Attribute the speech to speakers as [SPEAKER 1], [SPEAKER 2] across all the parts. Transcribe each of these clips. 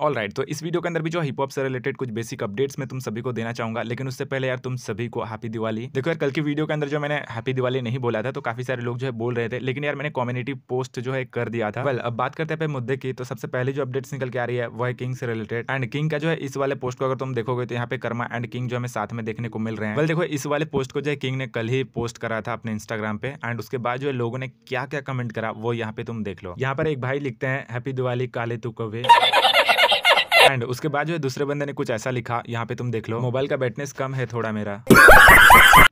[SPEAKER 1] all right right, तो इस video के अंदर भी जो हिप हॉप से रिलेटेड कुछ बेसिक अपडेट्स मैं तुम सभी को देना चाहूंगा लेकिन उससे पहले यार तुम सभी को हैप्पी दिवाली देखो यार कल की वीडियो के अंदर जो मैंने हैप्पी दिवाली नहीं बोला था तो काफी सारे लोग जो है बोल रहे थे लेकिन यार मैंने कम्युनिटी पोस्ट जो है कर दिया था वेल अब बात करते हैं मुद्दे की तो सबसे पहले जो अपडेट्स निकल के आ रही है वह किंग से रिलेटेड एंड किंग का जो है इस वाले पोस्ट को अगर तुम देखोगे तो यहाँ पे कर्मा एंड किंग जो हमें साथ में देखने को मिल रहे हैं वेल देखो इस वाले पोस्ट को जो है किंग ने कल ही पोस्ट करा था अपने इंस्टाग्राम पे एंड उसके बाद जो है लोगों ने क्या क्या कमेंट करा वो यहाँ पे तुम देख लो यहाँ पर एक भाई लिखते हैं हैप्पी दिवाली काले तू कवे एंड उसके बाद जो है दूसरे बंदे ने कुछ ऐसा लिखा यहाँ पे तुम देख लो मोबाइल का बैटनेस कम है थोड़ा मेरा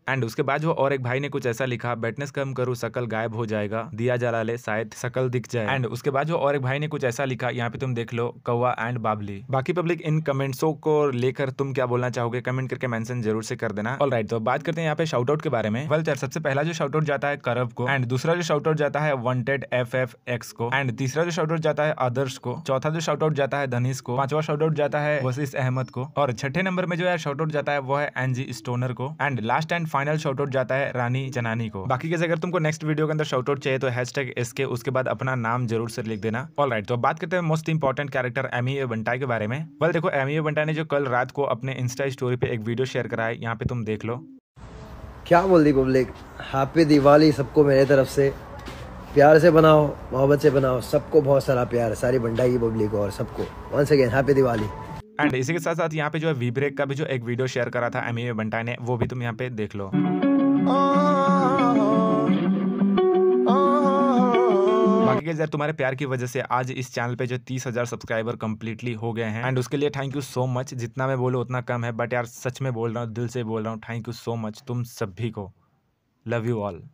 [SPEAKER 1] एंड उसके बाद जो और एक भाई ने कुछ ऐसा लिखा बैटनेस कम करूँ सकल गायब हो जाएगा दिया जला ले शायद सकल दिख जाए एंड उसके बाद जो और एक भाई ने कुछ ऐसा लिखा यहाँ पे तुम देख लो कौवा एंड बाबली बाकी पब्लिक इन कमेंट्सों को लेकर तुम क्या बोलना चाहोगे कमेंट करके मेंशन जरूर से कर देना और राइट तो बात करते हैं यहाँ पे शाउट आउट के बारे में वेल सर सबसे पहला जो शाउट आउट जाता है करब को एंड दूसरा जो शाउट आउट जाता है वनटेड एफ एफ एक्स को एंड तीसरा जो शाउट आउट जाता है अदर्स को चौथा जो शाउट आउट जाता है धनीश को पांचवा शॉर्ट आउट जाता है वसीस अहमद को और छठे नंबर में जो है शॉर्ट आउट जाता है वो है एनजी स्टोनर को and last and final shout out जाता है रानी जनानी को बाकी कैसे अगर तुमको नेक्स्ट वीडियो के अंदर शॉर्ट आउट चाहिए तो हैशटैग इसके उसके बाद अपना नाम जरूर से लिख देना ऑल राइट तो बात करते हैं मोस्ट इंपॉर्टेंट कैरेक्टर एम एमी बंटा के बारे में वेल देखो एम एमी बंटा ने जो कल रात को अपने इंस्टा स्टोरी पे एक वीडियो शेयर करा है यहाँ पे तुम
[SPEAKER 2] देख लो क्या बोल दी पब्लिक हैप्पी दिवाली सबको मेरे तरफ से प्यार से बनाओ मोहब्बत से बनाओ सबको बहुत सारा प्यार सारी बंडाई पब्लिक और सबको once again happy Diwali
[SPEAKER 1] and इसी के साथ साथ यहाँ पे जो है वी ब्रेक का भी जो एक वीडियो शेयर करा था एम ए बंटा ने वो भी तुम यहाँ पे देख लो बाकी यार तुम्हारे प्यार की वजह से आज इस चैनल पे जो तीस हजार सब्सक्राइबर कम्प्लीटली हो गए हैं एंड उसके लिए थैंक यू सो मच जितना मैं बोलूँ उतना कम है बट यार सच में बोल रहा हूँ दिल से बोल रहा हूँ थैंक यू सो मच तुम सभी को लव यू ऑल